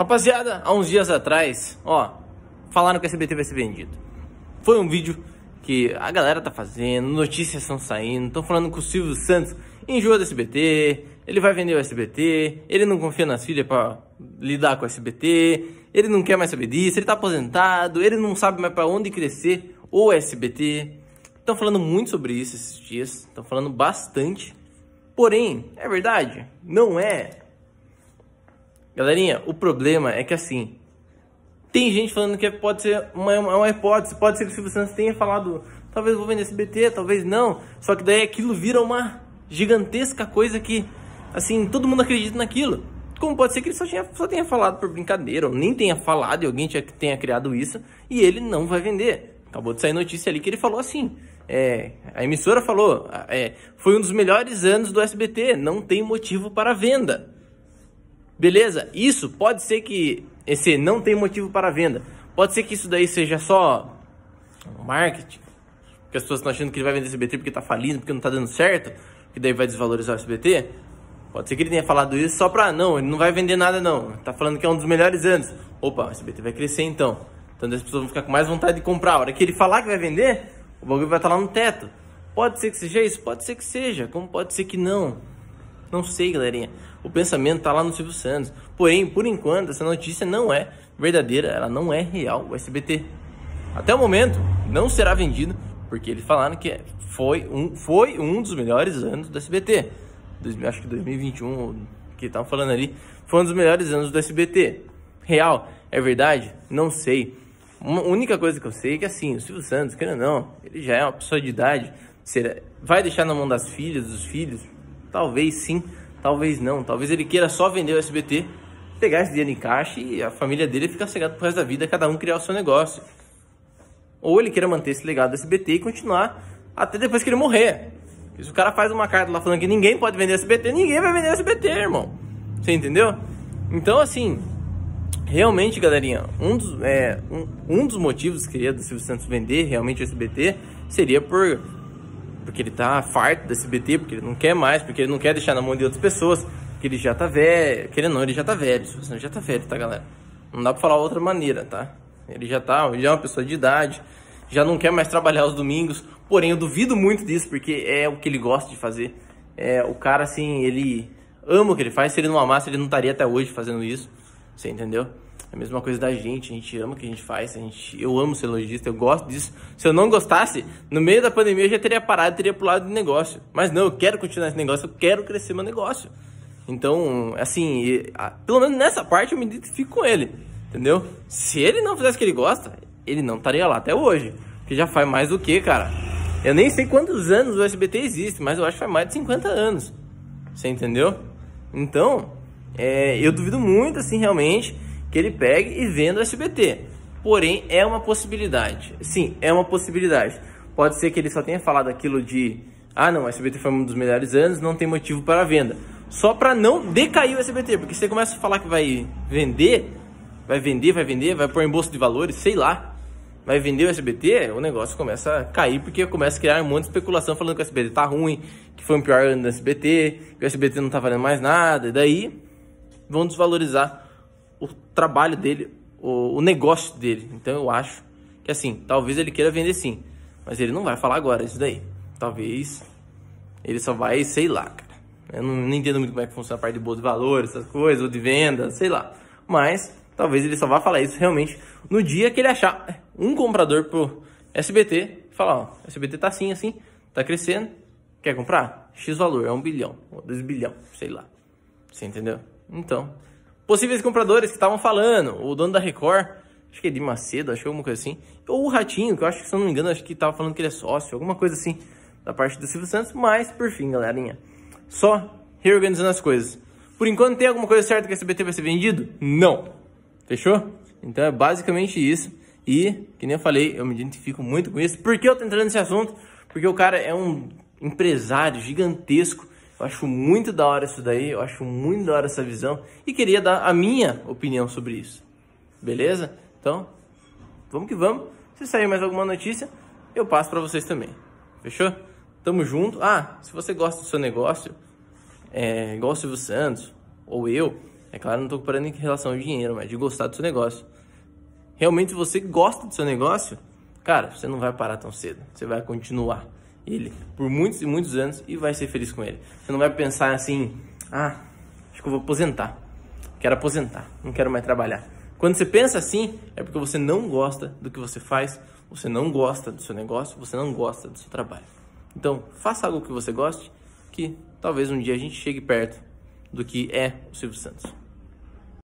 Rapaziada, há uns dias atrás, ó, falaram que a SBT vai ser vendido. Foi um vídeo que a galera tá fazendo, notícias estão saindo, estão falando que o Silvio Santos enjoa da SBT, ele vai vender o SBT, ele não confia nas filhas para lidar com o SBT, ele não quer mais saber disso, ele tá aposentado, ele não sabe mais para onde crescer o SBT. Estão falando muito sobre isso esses dias, estão falando bastante. Porém, é verdade? Não é. Galerinha, o problema é que assim, tem gente falando que pode ser uma, uma hipótese, pode ser que o Silvio Santos tenha falado, talvez vou vender SBT, talvez não, só que daí aquilo vira uma gigantesca coisa que, assim, todo mundo acredita naquilo. Como pode ser que ele só, tinha, só tenha falado por brincadeira, ou nem tenha falado e alguém tinha, tenha criado isso, e ele não vai vender. Acabou de sair notícia ali que ele falou assim, é, a emissora falou, é, foi um dos melhores anos do SBT, não tem motivo para venda. Beleza? Isso pode ser que esse não tem motivo para venda. Pode ser que isso daí seja só marketing, que as pessoas estão achando que ele vai vender esse BT porque está falindo, porque não está dando certo, que daí vai desvalorizar o SBT. Pode ser que ele tenha falado isso só para não, ele não vai vender nada não. Está falando que é um dos melhores anos. Opa, o SBT vai crescer então. Então as pessoas vão ficar com mais vontade de comprar. A hora que ele falar que vai vender, o bagulho vai estar tá lá no teto. Pode ser que seja isso, pode ser que seja, como pode ser que não. Não sei, galerinha. O pensamento está lá no Silvio Santos. Porém, por enquanto, essa notícia não é verdadeira, ela não é real. O SBT, até o momento, não será vendido, porque eles falaram que foi um, foi um dos melhores anos do SBT. Acho que 2021, que estavam falando ali, foi um dos melhores anos do SBT. Real, é verdade? Não sei. Uma única coisa que eu sei é que assim, o Silvio Santos, querendo ou não, ele já é uma pessoa de idade, será, vai deixar na mão das filhas, dos filhos, Talvez sim, talvez não. Talvez ele queira só vender o SBT, pegar esse dinheiro em caixa e a família dele ficar cegado pro resto da vida, cada um criar o seu negócio. Ou ele queira manter esse legado do SBT e continuar até depois que ele morrer. Porque se o cara faz uma carta lá falando que ninguém pode vender o SBT, ninguém vai vender o SBT, irmão. Você entendeu? Então, assim, realmente, galerinha, um dos, é, um, um dos motivos que queria do Silvio Santos vender realmente o SBT seria por porque ele tá farto desse BT, porque ele não quer mais, porque ele não quer deixar na mão de outras pessoas, porque ele já tá velho, querendo não, ele já tá velho, você já tá velho, tá galera? Não dá pra falar outra maneira, tá? Ele já tá, ele é uma pessoa de idade, já não quer mais trabalhar os domingos, porém eu duvido muito disso, porque é o que ele gosta de fazer. É, o cara, assim, ele ama o que ele faz, se ele não amasse, ele não estaria até hoje fazendo isso, você entendeu? É a mesma coisa da gente, a gente ama o que a gente faz, a gente, eu amo ser lojista, eu gosto disso. Se eu não gostasse, no meio da pandemia eu já teria parado, teria pulado de negócio. Mas não, eu quero continuar esse negócio, eu quero crescer meu negócio. Então, assim, pelo menos nessa parte eu me identifico com ele, entendeu? Se ele não fizesse o que ele gosta, ele não estaria lá até hoje. Porque já faz mais do que, cara? Eu nem sei quantos anos o SBT existe, mas eu acho que faz mais de 50 anos. Você entendeu? Então, é, eu duvido muito, assim, realmente, que ele pegue e venda o SBT. Porém, é uma possibilidade. Sim, é uma possibilidade. Pode ser que ele só tenha falado aquilo de ah não, o SBT foi um dos melhores anos, não tem motivo para venda. Só para não decair o SBT, porque você começa a falar que vai vender, vai vender, vai vender, vai pôr em bolsa de valores, sei lá, vai vender o SBT, o negócio começa a cair, porque começa a criar um monte de especulação falando que o SBT tá ruim, que foi um pior ano do SBT, que o SBT não tá valendo mais nada, e daí vão desvalorizar o trabalho dele, o, o negócio dele. Então eu acho que assim, talvez ele queira vender sim, mas ele não vai falar agora isso daí. Talvez ele só vai, sei lá, cara. Eu não, não entendo muito como é que funciona a parte de bolsa de valores, essas coisas, ou de venda, sei lá. Mas talvez ele só vá falar isso realmente no dia que ele achar um comprador pro SBT, falar, ó, SBT tá assim, assim, tá crescendo, quer comprar? X valor, é um bilhão, ou dois bilhão, sei lá. Você entendeu? Então, possíveis compradores que estavam falando, o dono da Record, acho que é de Macedo, acho que é alguma coisa assim, ou o Ratinho, que eu acho que, se eu não me engano, acho que estava falando que ele é sócio, alguma coisa assim, da parte do Silvio Santos, mas, por fim, galerinha, só reorganizando as coisas. Por enquanto, tem alguma coisa certa que esse BT vai ser vendido? Não. Fechou? Então é basicamente isso. E, que nem eu falei, eu me identifico muito com isso. Por que eu tô entrando nesse assunto? Porque o cara é um empresário gigantesco eu acho muito da hora isso daí, eu acho muito da hora essa visão e queria dar a minha opinião sobre isso. Beleza? Então, vamos que vamos. Se sair mais alguma notícia, eu passo para vocês também. Fechou? Tamo junto. Ah, se você gosta do seu negócio, é, igual o Silvio Santos ou eu, é claro, não tô comparando em relação ao dinheiro, mas de gostar do seu negócio. Realmente você gosta do seu negócio, cara, você não vai parar tão cedo. Você vai continuar ele por muitos e muitos anos e vai ser feliz com ele. Você não vai pensar assim, ah, acho que eu vou aposentar, quero aposentar, não quero mais trabalhar. Quando você pensa assim, é porque você não gosta do que você faz, você não gosta do seu negócio, você não gosta do seu trabalho. Então, faça algo que você goste, que talvez um dia a gente chegue perto do que é o Silvio Santos.